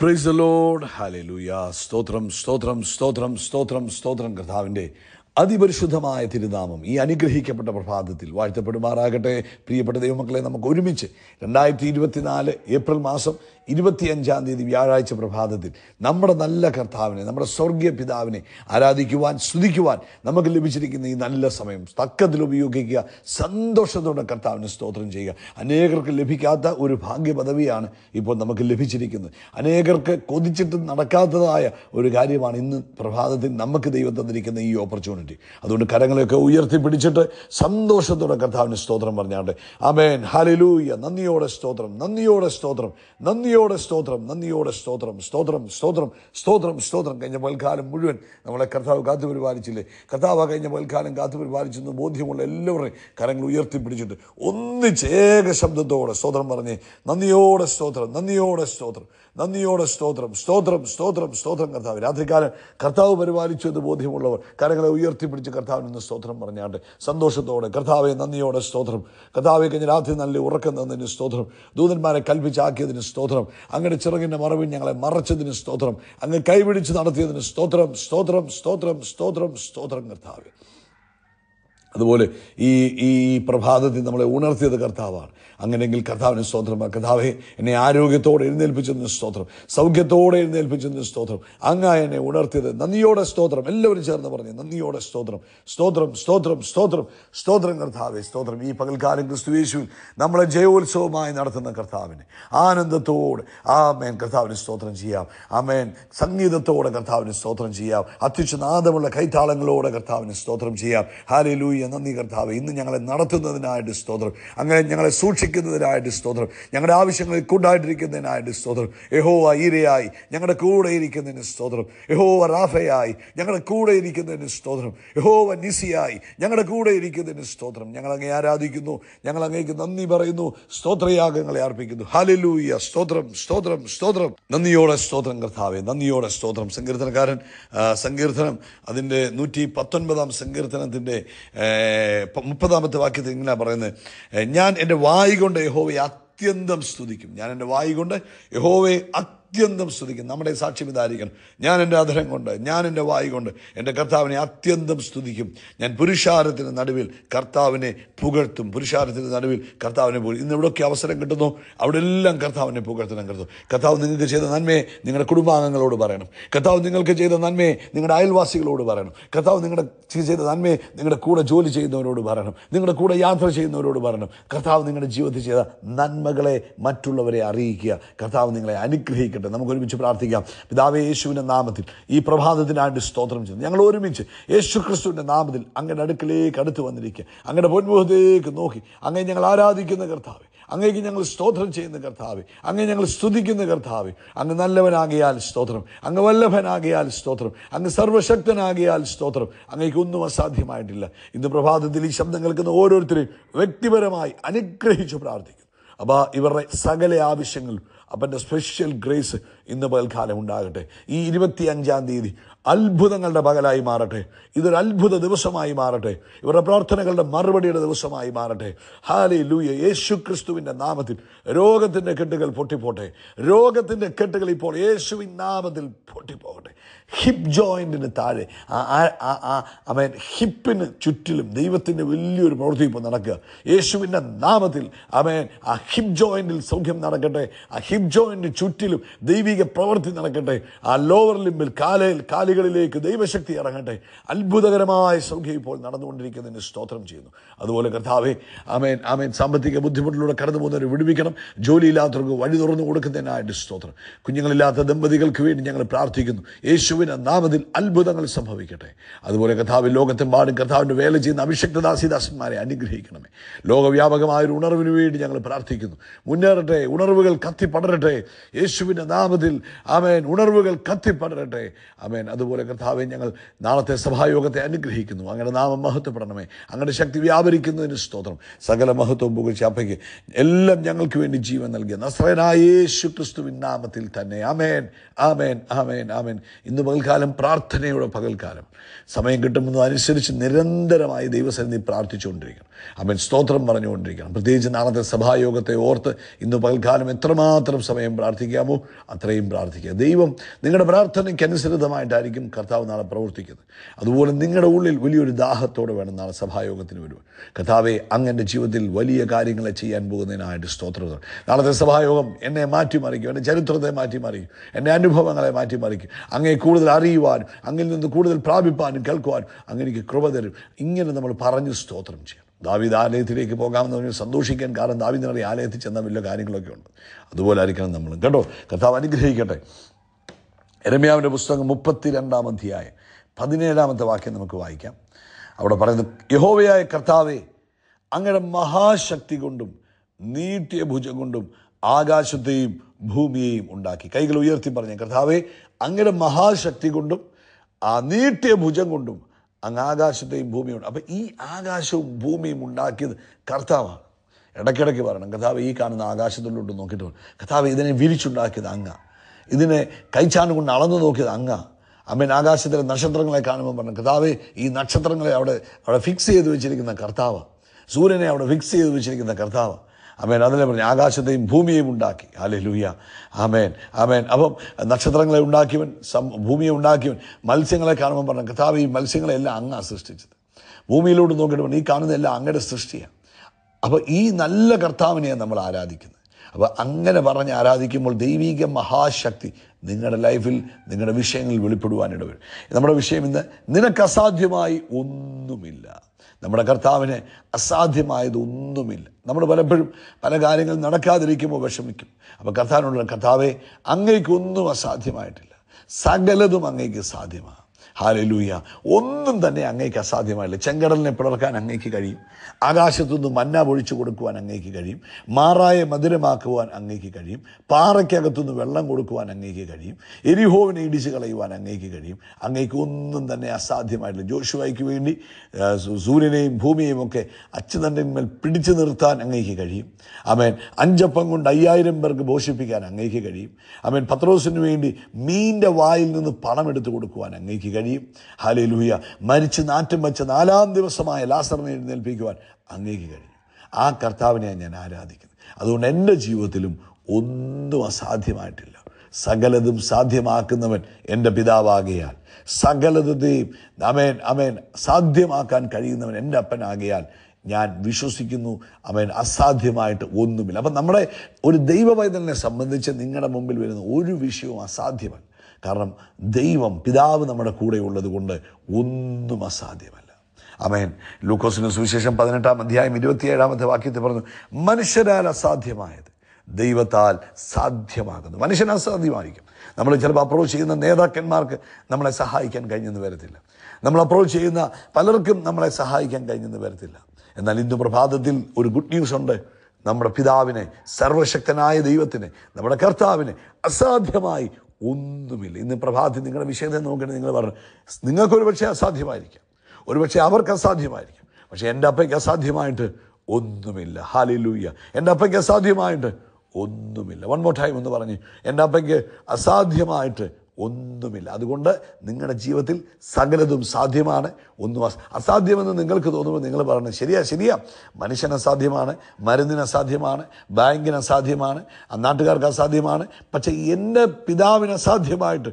price load ഹലലുയ സ്തോത്രം സ്തോത്രം സ്തോത്രം സ്തോത്രം സ്തോത്രം കർത്താവിൻ്റെ അതിപരിശുദ്ധമായ തിരുനാമം ഈ അനുഗ്രഹിക്കപ്പെട്ട പ്രഭാതത്തിൽ വാഴ്ത്തപ്പെടുമാറാകട്ടെ പ്രിയപ്പെട്ട ദൈവമക്കളെ നമുക്ക് ഒരുമിച്ച് രണ്ടായിരത്തി ഇരുപത്തിനാല് ഏപ്രിൽ മാസം ഇരുപത്തിയഞ്ചാം തീയതി വ്യാഴാഴ്ച പ്രഭാതത്തിൽ നമ്മുടെ നല്ല കർത്താവിനെ നമ്മുടെ സ്വർഗീയ പിതാവിനെ ആരാധിക്കുവാൻ സ്തുതിക്കുവാൻ നമുക്ക് ലഭിച്ചിരിക്കുന്ന ഈ നല്ല സമയം തക്കത്തിൽ ഉപയോഗിക്കുക സന്തോഷത്തോടെ കർത്താവിനെ സ്തോത്രം ചെയ്യുക അനേകർക്ക് ലഭിക്കാത്ത ഒരു ഭാഗ്യ പദവിയാണ് ഇപ്പോൾ നമുക്ക് ലഭിച്ചിരിക്കുന്നത് അനേകർക്ക് കൊതിച്ചിട്ട് നടക്കാത്തതായ ഒരു കാര്യമാണ് ഇന്ന് പ്രഭാതത്തിൽ നമുക്ക് ദൈവം തന്നിരിക്കുന്ന ഈ ഓപ്പർച്യൂണിറ്റി അതുകൊണ്ട് കരങ്ങളെയൊക്കെ ഉയർത്തിപ്പിടിച്ചിട്ട് സന്തോഷത്തോടെ കർത്താവിന് സ്തോത്രം പറഞ്ഞാട്ടെ അമേൻ ഹാലലൂയ നന്ദിയോടെ സ്തോത്രം നന്ദിയോടെ സ്തോത്രം നന്ദിയോ നന്ദിയോടെ സ്തോത്രം നന്ദിയോടെ സ്തോത്രം സ്തോത്രം സ്തോത്രം സ്തോത്രം സ്തോത്രം കഴിഞ്ഞ പൽക്കാലം മുഴുവൻ നമ്മളെ കർത്താവ് കാത്തു പരിപാലിച്ചില്ലേ കർത്താവ് കഴിഞ്ഞ പൽക്കാലം കാത്തു പരിപാലിച്ചെന്ന് ബോധ്യമുള്ള എല്ലാവരുടെയും കരങ്ങൾ ഉയർത്തിപ്പിടിച്ചിട്ട് ഒന്നിച്ച് ഏക ശബ്ദത്തോടെ സ്തോത്രം പറഞ്ഞ് നന്ദിയോടെ സ്തോത്രം നന്ദിയോടെ സ്തോത്രം നന്ദിയോടെ സ്തോത്രം സ്തോത്രം സ്തോത്രം സ്തോത്രം കർത്താവ് രാത്രികാലം കർത്താവ് പരിപാലിച്ചു എന്ന് ബോധ്യമുള്ളവർ കരങ്ങളെ ഉയർത്തിപ്പിടിച്ച് കർത്താവിൽ നിന്ന് സ്തോത്രം പറഞ്ഞാണ്ട് സന്തോഷത്തോടെ കർത്താവെ നന്ദിയോടെ സ്തോത്രം കർത്താവെ കഴിഞ്ഞ രാത്രി നല്ല ഉറക്കം തന്നതിന് സ്തോത്രം ദൂതന്മാരെ കൽപ്പിച്ചാക്കിയതിന് സ്തോത്രം സ്തോത്രം അങ്ങയുടെ ചിറകിൻ്റെ മറവിൽ ഞങ്ങളെ മറച്ചതിന് സ്തോത്രം അങ്ങ് കൈപിടിച്ച് നടത്തിയതിന് സ്തോത്രം സ്തോത്രം സ്തോത്രം സ്തോത്രം സ്തോത്രം സ്തോത്രം കർത്താവ് അതുപോലെ ഈ ഈ പ്രഭാതത്തിൽ നമ്മളെ ഉണർത്തിയത് കർത്താവാണ് അങ്ങനെയെങ്കിൽ കർത്താവിന് സ്തോത്രമാണ് കർത്താവെ എന്നെ ആരോഗ്യത്തോടെ എഴുന്നേൽപ്പിച്ചതിന് സ്തോത്രം സൗഖ്യത്തോടെ എഴുന്നേൽപ്പിച്ചതിന് സ്തോത്രം അങ്ങായ എന്നെ ഉണർത്തിയത് നന്ദിയോടെ സ്തോത്രം എല്ലാവരും ചേർന്ന് പറഞ്ഞു നന്ദിയോടെ സ്തോത്രം സ്തോത്രം സ്തോത്രം സ്തോത്രം സ്തോത്രം കർത്താവെ സ്തോത്രം ഈ പകൽക്കാലം ക്രിസ്തുവേശുവിൽ നമ്മളെ ജയോത്സവമായി നടത്തുന്ന കർത്താവിന് ആനന്ദത്തോടെ ആ മേൻ കർത്താവിന് സ്തോത്രം ചെയ്യാം ആമേൻ സംഗീതത്തോടെ കർത്താവിന് സ്തോത്രം ചെയ്യാം അത്യുച്ഛനാദമുള്ള കൈത്താളങ്ങളോടെ കർത്താവിന് സ്തോത്രം ചെയ്യാം ഹാലി ലൂയ്യ ചെയ്യാൻ നന്ദി കർത്താവ് ഇന്ന് ഞങ്ങളെ നടത്തുന്നതിനായിട്ട് സ്തോത്രം അങ്ങനെ ഞങ്ങളെ സൂക്ഷിക്കുന്നതിനായിട്ട് സ്തോത്രം ഞങ്ങളുടെ ആവശ്യങ്ങളിൽ കൂട്ടായിട്ടിരിക്കുന്നതിനായിട്ട് സ്തോത്രം യഹോവ ഈരയായി ഞങ്ങളുടെ കൂടെ ഇരിക്കുന്നതിന് സ്തോത്രം യഹോവ റാഫയായി ഞങ്ങളുടെ കൂടെ ഇരിക്കുന്നതിന് സ്തോത്രം യഹോവ നിസിയായി ഞങ്ങളുടെ കൂടെ ഇരിക്കുന്നതിന് സ്തോത്രം ഞങ്ങളങ്ങേ ആരാധിക്കുന്നു ഞങ്ങളങ്ങേക്ക് നന്ദി പറയുന്നു സ്തോത്രയാഗങ്ങളെ അർപ്പിക്കുന്നു ഹലലൂയ സ്തോത്രം സ്തോത്രം സ്തോത്രം നന്ദിയോടെ സ്തോത്രം കർത്താവേ നന്ദിയോടെ സ്തോത്രം സങ്കീർത്തനക്കാരൻ സങ്കീർത്തനം അതിൻ്റെ നൂറ്റി പത്തൊൻപതാം സങ്കീർത്തനത്തിൻ്റെ മുപ്പതാമത്തെ വാക്യത്തിൽ ഇങ്ങനെ പറയുന്നത് ഞാൻ എൻ്റെ വായി കൊണ്ട് യഹോവയെ അത്യന്തം സ്തുതിക്കും ഞാൻ എൻ്റെ വായി കൊണ്ട് യഹോവയെ അത്യന്തം സ്തുതിക്കും നമ്മുടെ സാക്ഷ്യം ഇതായിരിക്കണം ഞാൻ എൻ്റെ അധരം കൊണ്ട് ഞാൻ എൻ്റെ വായി കൊണ്ട് എൻ്റെ കർത്താവിനെ അത്യന്തം സ്തുതിക്കും ഞാൻ പുരുഷാരത്തിന് നടുവിൽ കർത്താവിനെ പുകഴ്ത്തും പുരുഷാരത്തിന് നടുവിൽ കർത്താവിനെ പുകഴ്ത്തും ഇന്ന് എവിടെയൊക്കെ അവസരം കിട്ടുന്നു അവിടെ എല്ലാം കർത്താവിനെ പുകഴ്ത്തണം കരുതും കർത്താവ് നിങ്ങൾക്ക് ചെയ്ത നന്മയെ നിങ്ങളുടെ കുടുംബാംഗങ്ങളോട് പറയണം കർത്താവ് നിങ്ങൾക്ക് ചെയ്ത നന്മയെ നിങ്ങളുടെ അയൽവാസികളോട് പറയണം കർത്താവ് നിങ്ങളുടെ ചെയ്ത നന്മയെ നിങ്ങളുടെ കൂടെ ജോലി ചെയ്യുന്നവരോട് പറയണം നിങ്ങളുടെ കൂടെ യാത്ര ചെയ്യുന്നവരോട് പറയണം കർത്താവ് നിങ്ങളുടെ ജീവിതത്തിൽ ചെയ്ത നന്മകളെ മറ്റുള്ളവരെ അറിയിക്കുക കർത്താവ് നിങ്ങളെ അനുഗ്രഹിക്കട്ടെ ചെയ്യട്ടെ നമുക്ക് ഒരുമിച്ച് പ്രാർത്ഥിക്കാം പിതാവ് യേശുവിൻ്റെ നാമത്തിൽ ഈ പ്രഭാതത്തിനായിട്ട് സ്തോത്രം ചെയ്യുന്നു ഞങ്ങൾ ഒരുമിച്ച് യേശു ക്രിസ്തുവിൻ്റെ നാമത്തിൽ അങ്ങയുടെ അടുക്കിലേക്ക് അടുത്ത് വന്നിരിക്കുക അങ്ങയുടെ പൊന്മുഖത്തേക്ക് നോക്കി അങ്ങനെ ഞങ്ങൾ ആരാധിക്കുന്ന കർത്താവ് അങ്ങേക്ക് ഞങ്ങൾ സ്തോത്രം ചെയ്യുന്ന കർത്താവ് അങ്ങ് ഞങ്ങൾ സ്തുതിക്കുന്ന കർത്താവ് അങ്ങ് നല്ലവനാകിയാൽ സ്തോത്രം അങ്ങ് വല്ലഭനാകിയാൽ സ്തോത്രം അങ്ങ് സർവശക്തനാകിയാൽ സ്തോത്രം അങ്ങേക്ക് ഒന്നും അസാധ്യമായിട്ടില്ല ഇന്ന് പ്രഭാതത്തിൽ ഈ ശബ്ദം കേൾക്കുന്ന ഓരോരുത്തരെയും വ്യക്തിപരമായി അനുഗ്രഹിച്ചു പ്രാർത്ഥിക്കുന്നു അപ്പോൾ ഇവരുടെ സകല ആവശ്യങ്ങൾ അപ്പൻ്റെ സ്പെഷ്യൽ ഗ്രേസ് ഇന്ന് പകൽക്കാലം ഉണ്ടാകട്ടെ ഈ ഇരുപത്തി അഞ്ചാം തീയതി അത്ഭുതങ്ങളുടെ പകലായി മാറട്ടെ ഇതൊരു അത്ഭുത ദിവസമായി മാറട്ടെ ഇവരുടെ പ്രാർത്ഥനകളുടെ മറുപടിയുടെ ദിവസമായി മാറട്ടെ ഹാലി ലൂയ യേശു ക്രിസ്തുവിൻ്റെ നാമത്തിൽ രോഗത്തിൻ്റെ കെട്ടുകൾ പൊട്ടിപ്പോട്ടെ രോഗത്തിൻ്റെ കെട്ടുകൾ ഇപ്പോൾ യേശുവിൻ നാമത്തിൽ പൊട്ടിപ്പോകട്ടെ ഹിപ്പ് ജോയിൻറ്റിന് താഴെ അവൻ ഹിപ്പിന് ചുറ്റിലും ദൈവത്തിൻ്റെ വലിയൊരു പ്രവൃത്തി ഇപ്പോൾ നടക്കുക യേശുവിൻ്റെ നാമത്തിൽ അവൻ ആ ഹിപ്പ് ജോയിൻറ്റിൽ സൗഖ്യം നടക്കട്ടെ ആ ഹിപ്പ് ജോയിൻറ്റ് ചുറ്റിലും ദൈവിക പ്രവൃത്തി നടക്കട്ടെ ആ ലോവർ ലിമ്പിൽ കാലയിൽ കാലുകളിലേക്ക് ദൈവശക്തി ഇറങ്ങട്ടെ അത്ഭുതകരമായ സൗഖ്യം ഇപ്പോൾ നടന്നുകൊണ്ടിരിക്കുന്നതിന് സ്തോത്രം ചെയ്യുന്നു അതുപോലെ കർത്താവെ ആമേൻ ആമേൻ സാമ്പത്തിക ബുദ്ധിമുട്ടിലൂടെ കടന്നു പോകുന്നവരെ വിടുവിക്കണം ജോലിയില്ലാത്തവർക്ക് വഴി തുറന്നു കൊടുക്കുന്നതിനായിട്ട് സ്തോത്രം കുഞ്ഞുങ്ങളില്ലാത്ത ദമ്പതികൾക്ക് വേണ്ടി ഞങ്ങൾ പ്രാർത്ഥിക്കുന്നു യേശു യേശുവിന് നാമത്തിൽ അത്ഭുതങ്ങൾ സംഭവിക്കട്ടെ അതുപോലെ കഥാവിൽ ലോകത്തെമ്പാടും കഥാവിൻ്റെ വേല ചെയ്യുന്ന അഭിഷക്തദാസിദാസന്മാരെ അനുഗ്രഹിക്കണമേ ലോകവ്യാപകമായ ഒരു ഉണർവിന് വേണ്ടി ഞങ്ങൾ പ്രാർത്ഥിക്കുന്നു മുന്നേറട്ടെ ഉണർവുകൾ കത്തി പടരട്ടെ യേശുവിൻ്റെ നാമത്തിൽ ആമേൻ ഉണർവുകൾ കത്തി പടരട്ടെ ആമേൻ അതുപോലെ കഥാവെ ഞങ്ങൾ നാളത്തെ സഭായോഗത്തെ അനുഗ്രഹിക്കുന്നു അങ്ങനെ നാമം മഹത്വപ്പെടണമേ അങ്ങനെ ശക്തി വ്യാപരിക്കുന്നതിന് സ്തോത്രം സകല മഹത്വം പുകഴ്ച അപ്പയ്ക്ക് എല്ലാം ഞങ്ങൾക്ക് വേണ്ടി ജീവൻ നൽകിയ നസ്രനായ യേശു ക്രിസ്തുവിൻ നാമത്തിൽ തന്നെ ആമേൻ ആമേൻ ആമേൻ ആമേൻ ഇന്ന് പകൽക്കാലം പ്രാർത്ഥനയുടെ പകൽക്കാലം സമയം കിട്ടുമ്പോൾ അനുസരിച്ച് നിരന്തരമായി ദൈവസന്നിധി പ്രാർത്ഥിച്ചുകൊണ്ടിരിക്കണം അമ്മൻ സ്തോത്രം പറഞ്ഞുകൊണ്ടിരിക്കണം പ്രത്യേകിച്ച് നാളത്തെ സഭായോഗത്തെ ഓർത്ത് ഇന്ന് പകൽക്കാലം എത്രമാത്രം സമയം പ്രാർത്ഥിക്കാമോ അത്രയും പ്രാർത്ഥിക്കുക ദൈവം നിങ്ങളുടെ പ്രാർത്ഥനയ്ക്കനുസൃതമായിട്ടായിരിക്കും കർത്താവ് നാളെ പ്രവർത്തിക്കുന്നത് അതുപോലെ നിങ്ങളുടെ ഉള്ളിൽ വലിയൊരു ദാഹത്തോടെ വേണം നാളെ സഭായോഗത്തിന് വരുവാൻ കർത്താവെ അങ്ങൻ്റെ ജീവിതത്തിൽ വലിയ കാര്യങ്ങളെ ചെയ്യാൻ പോകുന്നതിനായിട്ട് സ്തോത്രം നാളത്തെ സഭായോഗം എന്നെ മാറ്റിമറിക്കും എൻ്റെ ചരിത്രത്തെ മാറ്റിമറിക്കും എൻ്റെ അനുഭവങ്ങളെ മാറ്റിമറിക്കും അങ്ങേ കൂടുതൽ അറിയുവാനും അങ്ങിൽ നിന്ന് കൂടുതൽ പ്രാപിപ്പാനും കേൾക്കുവാനും അങ്ങനെക്ക് കൃപ തരും ഇങ്ങനെ നമ്മൾ പറഞ്ഞ് സ്തോത്രം ചെയ്യണം ദാവിദ് ആലയത്തിലേക്ക് പോകാമെന്ന് പറഞ്ഞ് സന്തോഷിക്കാൻ കാരണം ദാവിദിനറി ആലയത്തിൽ ചെന്നാൽ വലിയ കാര്യങ്ങളൊക്കെ ഉണ്ട് അതുപോലെ ആയിരിക്കണം നമ്മൾ കേട്ടോ കഥാവ് അനുഗ്രഹിക്കട്ടെ എരമ്യാവിൻ്റെ പുസ്തകം മുപ്പത്തി രണ്ടാം അധ്യായം പതിനേഴാമത്തെ വാക്യം നമുക്ക് വായിക്കാം അവിടെ പറയുന്നത് യഹോവയായ കർത്താവെ അങ്ങയുടെ മഹാശക്തി കൊണ്ടും നീട്ടിയ ഭുജം കൊണ്ടും ആകാശത്തെയും ഭൂമിയെയും ഉണ്ടാക്കി കൈകൾ ഉയർത്തി പറഞ്ഞ കർത്താവെ അങ്ങനെ മഹാശക്തി കൊണ്ടും ആ നീട്ടിയ ഭുജം കൊണ്ടും അങ്ങ് ആകാശത്തെയും ഭൂമിയുണ്ട് അപ്പം ഈ ആകാശവും ഭൂമിയും ഉണ്ടാക്കിയത് കർത്താവാണ് ഇടയ്ക്കിടയ്ക്ക് പറയണം കഥാവ് ഈ കാണുന്ന ആകാശത്തിലോട്ട് നോക്കിയിട്ട് കഥാവ് ഇതിനെ വിരിച്ചുണ്ടാക്കിയത് അങ്ങ ഇതിനെ കൈച്ചാണ് കൊണ്ട് അളന്നു നോക്കിയത് അങ്ങ അമ്മൻ ആകാശത്തിലെ നക്ഷത്രങ്ങളെ കാണുമ്പോൾ പറഞ്ഞു കർത്താവെ ഈ നക്ഷത്രങ്ങളെ അവിടെ അവിടെ ഫിക്സ് ചെയ്ത് വെച്ചിരിക്കുന്ന കർത്താവ് സൂര്യനെ അവിടെ ഫിക്സ് ചെയ്ത് വെച്ചിരിക്കുന്ന കർത്താവ് ആമേൻ അതിലെ പറഞ്ഞു ആകാശത്തെയും ഭൂമിയെയും ഉണ്ടാക്കി അല്ലെ ലൂയ ആമേൻ ആമേൻ അപ്പം നക്ഷത്രങ്ങളെ ഉണ്ടാക്കിയവൻ സം ഭൂമിയെ ഉണ്ടാക്കിയവൻ മത്സ്യങ്ങളെ കാണുമ്പോൾ പറഞ്ഞു കഥാവ് ഈ മത്സ്യങ്ങളെല്ലാം അങ്ങ് സൃഷ്ടിച്ചത് ഭൂമിയിലോട്ട് നോക്കിയിട്ട് ഈ കാണുന്നതെല്ലാം അങ്ങയുടെ സൃഷ്ടിയാണ് അപ്പോൾ ഈ നല്ല കർത്താവിനെയാണ് നമ്മൾ ആരാധിക്കുന്നത് അപ്പോൾ അങ്ങനെ പറഞ്ഞ് ആരാധിക്കുമ്പോൾ ദൈവീക മഹാശക്തി നിങ്ങളുടെ ലൈഫിൽ നിങ്ങളുടെ വിഷയങ്ങളിൽ വെളിപ്പെടുവാനിടവരും നമ്മുടെ വിഷയം ഇന്ന് നിനക്ക് അസാധ്യമായി ഒന്നുമില്ല നമ്മുടെ കർത്താവിന് അസാധ്യമായത് ഒന്നുമില്ല നമ്മൾ പലപ്പോഴും പല കാര്യങ്ങൾ നടക്കാതിരിക്കുമ്പോൾ വിഷമിക്കും അപ്പോൾ കർത്താവിനുള്ള കർത്താവെ അങ്ങേക്കൊന്നും അസാധ്യമായിട്ടില്ല സകലതും അങ്ങേക്ക് സാധ്യമാണ് ഹാലലൂയ ഒന്നും തന്നെ അങ്ങേക്ക് അസാധ്യമായില്ല ചെങ്കടലിനെ പിളർക്കാൻ അങ്ങേക്ക് കഴിയും ആകാശത്തുനിന്ന് മന്ന പൊഴിച്ചു കൊടുക്കുവാൻ അങ്ങേക്ക് കഴിയും മാറായ മധുരമാക്കുവാൻ അങ്ങേക്ക് കഴിയും പാറയ്ക്കകത്തുനിന്ന് വെള്ളം കൊടുക്കുവാൻ അങ്ങേക്ക് കഴിയും എരിഹോവിനെ ഇടിച്ചു കളയുവാൻ അങ്ങേക്ക് കഴിയും അങ്ങേക്ക് ഒന്നും തന്നെ അസാധ്യമായിട്ടില്ല ജോഷുവായിക്ക് വേണ്ടി സൂര്യനെയും ഭൂമിയെയും ഒക്കെ അച്യുതൻ്റെന്മേൽ പിടിച്ചു നിർത്താൻ അങ്ങേക്ക് കഴിയും അവൻ അഞ്ചപ്പം കൊണ്ട് അയ്യായിരം പേർക്ക് പോഷിപ്പിക്കാൻ അങ്ങേക്ക് കഴിയും അവൻ പത്രോസിന് വേണ്ടി മീൻ്റെ വായിൽ നിന്ന് പണം എടുത്തു കൊടുക്കുവാൻ അങ്ങേക്ക് കഴിയും കഴിയും ഹാലേ മരിച്ച് നാറ്റം വെച്ച നാലാം ദിവസമായ ലാസറിനെ എഴുന്നേൽപ്പിക്കുവാൻ അങ്ങേക്ക് കഴിഞ്ഞു ആ കർത്താവിനെയാണ് ഞാൻ ആരാധിക്കുന്നത് അതുകൊണ്ട് എൻ്റെ ജീവിതത്തിലും ഒന്നും അസാധ്യമായിട്ടില്ല സകലതും സാധ്യമാക്കുന്നവൻ എൻ്റെ പിതാവാകയാൽ സകലതയും അമേൻ അമേൻ സാധ്യമാക്കാൻ കഴിയുന്നവൻ എൻ്റെ അപ്പനാകയാൽ ഞാൻ വിശ്വസിക്കുന്നു അവൻ അസാധ്യമായിട്ട് ഒന്നുമില്ല അപ്പം നമ്മുടെ ഒരു ദൈവവൈതലിനെ സംബന്ധിച്ച് നിങ്ങളുടെ മുമ്പിൽ വരുന്ന ഒരു വിഷയവും അസാധ്യമല്ല കാരണം ദൈവം പിതാവ് നമ്മുടെ കൂടെ ഉള്ളത് കൊണ്ട് ഒന്നും അസാധ്യമല്ല അമേൻ ലൂക്കോസിന് സുവിശേഷം പതിനെട്ടാം അധ്യായം ഇരുപത്തിയേഴാമത്തെ വാക്യത്തിൽ പറഞ്ഞു മനുഷ്യരാൽ അസാധ്യമായത് ദൈവത്താൽ സാധ്യമാകുന്നു മനുഷ്യന് അസാധ്യമായിരിക്കും നമ്മൾ ചിലപ്പോൾ അപ്രോച്ച് ചെയ്യുന്ന നേതാക്കന്മാർക്ക് നമ്മളെ സഹായിക്കാൻ കഴിഞ്ഞെന്ന് വരത്തില്ല നമ്മൾ അപ്രോച്ച് ചെയ്യുന്ന പലർക്കും നമ്മളെ സഹായിക്കാൻ കഴിഞ്ഞെന്ന് വരത്തില്ല എന്നാൽ ഇന്ന് പ്രഭാതത്തിൽ ഒരു ഗുഡ് ന്യൂസ് ഉണ്ട് നമ്മുടെ പിതാവിനെ സർവശക്തനായ ദൈവത്തിനെ നമ്മുടെ കർത്താവിനെ അസാധ്യമായി ഒന്നുമില്ല ഇന്ന് പ്രഭാതി നിങ്ങളുടെ വിഷയത്തെ നോക്കണേ നിങ്ങൾ പറഞ്ഞു നിങ്ങൾക്കൊരു പക്ഷേ അസാധ്യമായിരിക്കാം ഒരുപക്ഷെ അവർക്ക് അസാധ്യമായിരിക്കും പക്ഷേ എൻ്റെ അപ്പയ്ക്ക് അസാധ്യമായിട്ട് ഒന്നുമില്ല ഹാലിലൂയ്യ എൻ്റെ അപ്പയ്ക്ക് അസാധ്യമായിട്ട് ഒന്നുമില്ല വൺ മോർ ടൈം എന്ന് പറഞ്ഞ് എൻ്റെ അപ്പയ്ക്ക് അസാധ്യമായിട്ട് ഒന്നുമില്ല അതുകൊണ്ട് നിങ്ങളുടെ ജീവിതത്തിൽ സകലതും സാധ്യമാണ് ഒന്നും അസാധ്യമെന്ന് നിങ്ങൾക്ക് തോന്നുമ്പോൾ നിങ്ങൾ പറയണം ശരിയാ ശരിയാ മനുഷ്യന് അസാധ്യമാണ് മരുന്നിന് അസാധ്യമാണ് ബാങ്കിന് അസാധ്യമാണ് നാട്ടുകാർക്ക് അസാധ്യമാണ് പക്ഷേ എൻ്റെ പിതാവിന് അസാധ്യമായിട്ട്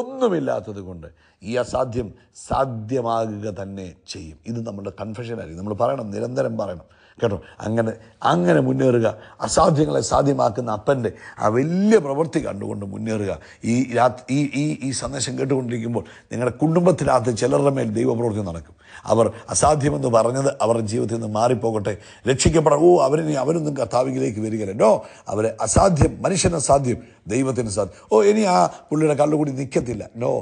ഒന്നുമില്ലാത്തത് കൊണ്ട് ഈ അസാധ്യം സാധ്യമാകുക തന്നെ ചെയ്യും ഇത് നമ്മുടെ കൺഫെഷനായിരിക്കും നമ്മൾ പറയണം നിരന്തരം പറയണം കേട്ടോ അങ്ങനെ അങ്ങനെ മുന്നേറുക അസാധ്യങ്ങളെ സാധ്യമാക്കുന്ന അപ്പൻ്റെ ആ വലിയ പ്രവൃത്തി കണ്ടുകൊണ്ട് മുന്നേറുക ഈ രാത്രി ഈ ഈ ഈ സന്ദേശം കേട്ടുകൊണ്ടിരിക്കുമ്പോൾ നിങ്ങളുടെ കുടുംബത്തിനകത്ത് ചിലരുടെ മേൽ ദൈവപ്രവൃത്തി നടക്കും അവർ അസാധ്യമെന്ന് പറഞ്ഞത് അവരുടെ ജീവിതത്തിൽ നിന്ന് മാറിപ്പോകട്ടെ രക്ഷിക്കപ്പെടാം ഓ അവരിനി അവരൊന്നും കർത്താവിലേക്ക് വരികയല്ലോ അവരെ അസാധ്യം മനുഷ്യന് സാധ്യം ദൈവത്തിന് സാധ്യം ഓ ഇനി ആ പുള്ളിയുടെ കല്ലുകൂടി നിൽക്കത്തില്ല നോ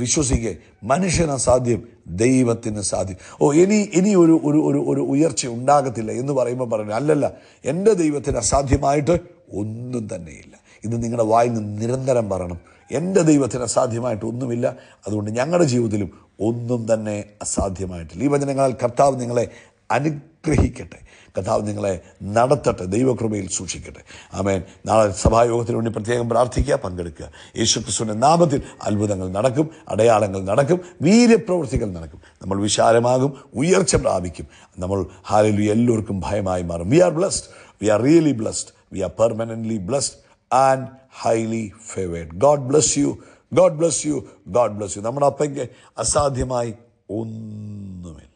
വിശ്വസിക്കുക മനുഷ്യന് അസാധ്യം ദൈവത്തിന് സാധ്യം ഓ ഇനി ഇനി ഒരു ഒരു ഒരു ഒരു ഉയർച്ച ഉണ്ടാകത്തില്ല എന്ന് പറയുമ്പോൾ പറയുന്നത് അല്ലല്ല എൻ്റെ ദൈവത്തിന് അസാധ്യമായിട്ട് ഒന്നും തന്നെയില്ല ഇത് നിങ്ങളുടെ വായിൽ നിന്ന് നിരന്തരം പറയണം എൻ്റെ ദൈവത്തിന് അസാധ്യമായിട്ട് ഒന്നുമില്ല അതുകൊണ്ട് ഞങ്ങളുടെ ജീവിതത്തിലും ഒന്നും തന്നെ അസാധ്യമായിട്ടില്ല ഈ വചനങ്ങളാൽ കർത്താവ് നിങ്ങളെ അനുഗ്രഹിക്കട്ടെ കഥാവ് നിങ്ങളെ നടത്തട്ടെ ദൈവകൃപയിൽ സൂക്ഷിക്കട്ടെ ആമേൻ നാളെ സഭായോഗത്തിന് വേണ്ടി പ്രത്യേകം പ്രാർത്ഥിക്കുക പങ്കെടുക്കുക യേശു ക്രിസ്തുവിൻ്റെ നാമത്തിൽ അത്ഭുതങ്ങൾ നടക്കും അടയാളങ്ങൾ നടക്കും വീര്യപ്രവൃത്തികൾ നടക്കും നമ്മൾ വിശാലമാകും ഉയർച്ച പ്രാപിക്കും നമ്മൾ ഹാലിൽ എല്ലാവർക്കും ഭയമായി മാറും we are blessed we are really blessed we are permanently blessed and highly favoured God bless you God bless you God bless you നമ്മുടെ അപ്പയ്ക്ക് അസാധ്യമായി ഒന്നുമില്ല